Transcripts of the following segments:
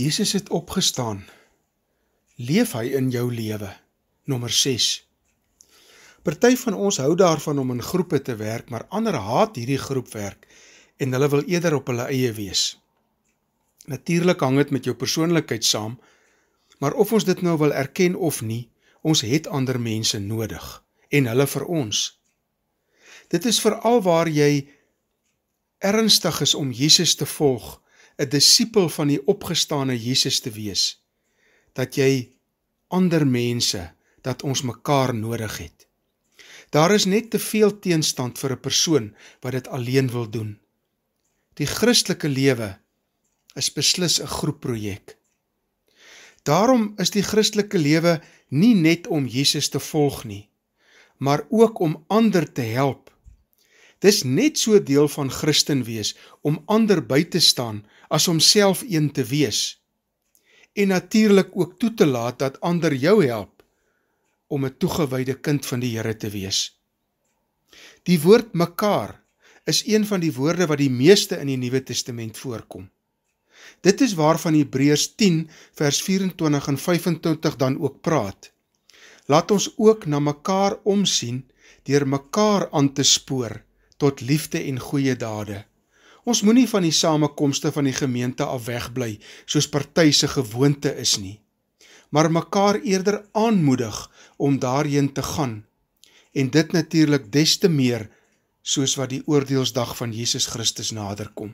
Jesus het opgestaan. Leef hy in jou lewe? Nommer 6. Party van ons hou daarvan om in groepe te werk, maar ander haat hierdie groepwerk en hulle wil eerder op hulle eie wees. Natuurlik hang dit met jou persoonlikheid saam, maar of ons dit nou wil erken of nie, ons het ander mense nodig en hulle vir ons. Dit is veral waar jy ernstig is om Jesus te volg. 'n disipel van die opgestane Jesus te wees dat jy ander mense dat ons mekaar nodig het. Daar is net te veel teenstand vir 'n persoon wat dit alleen wil doen. Die Christelike lewe is beslis 'n groepprojek. Daarom is die Christelike lewe nie net om Jesus te volg nie, maar ook om ander te help. Dis net so deel van Christen wees om ander by te staan as homself een te wees en natuurlik ook toe te laat dat ander jou help om 'n toegewyde kind van die Here te wees. Die woord mekaar is een van die woorde wat die meeste in die Nuwe Testament voorkom. Dit is waarvan Hebreërs 10 vers 24 en 25 dan ook praat. Laat ons ook na mekaar omsien deur mekaar aan te spoor tot liefde en goeie dade. Ons moenie van die samekomste van die gemeente af wegbly soos party se gewoonte is nie, maar mekaar eerder aanmoedig om daarheen te gaan. En dit natuurlik des te meer soos wat die oordeelsdag van Jesus Christus naderkom.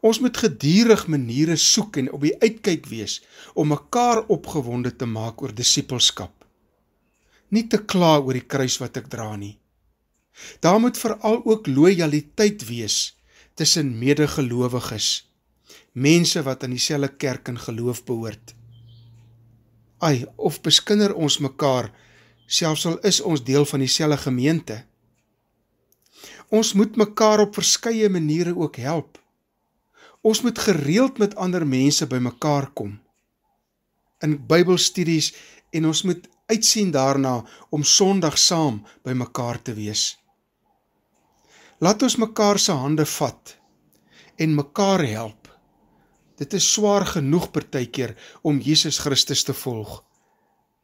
Ons moet gedurig maniere soek en op die uitkyk wees om mekaar opgewonde te maak oor disippelskap. Nie te kla oor die kruis wat ek dra nie, Daar moet veral ook loyaliteit wees tussen medegelowiges, mense wat aan dieselfde kerk en geloof behoort. Ai, of beskinder ons mekaar selfs al is ons deel van dieselfde gemeente. Ons moet mekaar op verskeie maniere ook help. Ons moet gereeld met ander mense bymekaar kom in Bybelstudies en ons moet uitsien daarna om Sondag saam bymekaar te wees. Laat ons mekaar se hande vat en mekaar help. Dit is swaar genoeg partykeer om Jesus Christus te volg.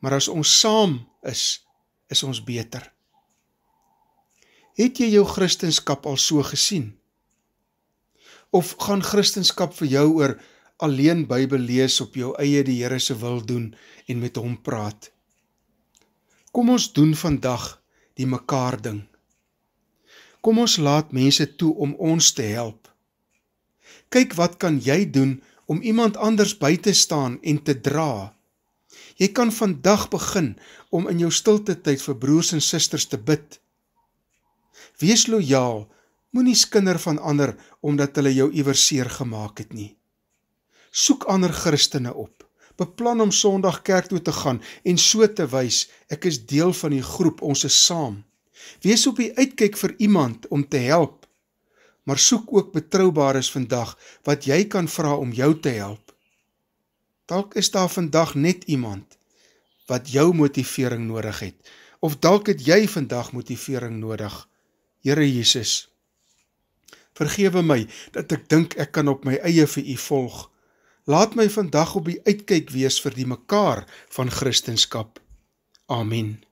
Maar as ons saam is, is ons beter. Het jy jou kristendom al so gesien? Of gaan kristendom vir jou oor alleen Bybel lees op jou eie die Here se wil doen en met hom praat? Kom ons doen vandag die mekaar ding. Kom ons laat mense toe om ons te help. Kyk wat kan jy doen om iemand anders by te staan en te dra? Jy kan vandag begin om in jou stilte tyd vir broers en susters te bid. Wees lojaal, moenie skinder van ander omdat hulle jou iewers seer gemaak het nie. Soek ander Christene op. Beplan om Sondag kerk toe te gaan en so te wys ek is deel van die groep, ons is saam. Wees op die uitkyk vir iemand om te help, maar soek ook betroubares vandag wat jy kan vra om jou te help. Dalk is daar vandag net iemand wat jou motivering nodig het, of dalk het jy vandag motivering nodig. Here Jesus, vergewe my dat ek dink ek kan op my eie vir U volg. Laat my vandag op die uitkyk wees vir die mekaar van Christendom. Amen.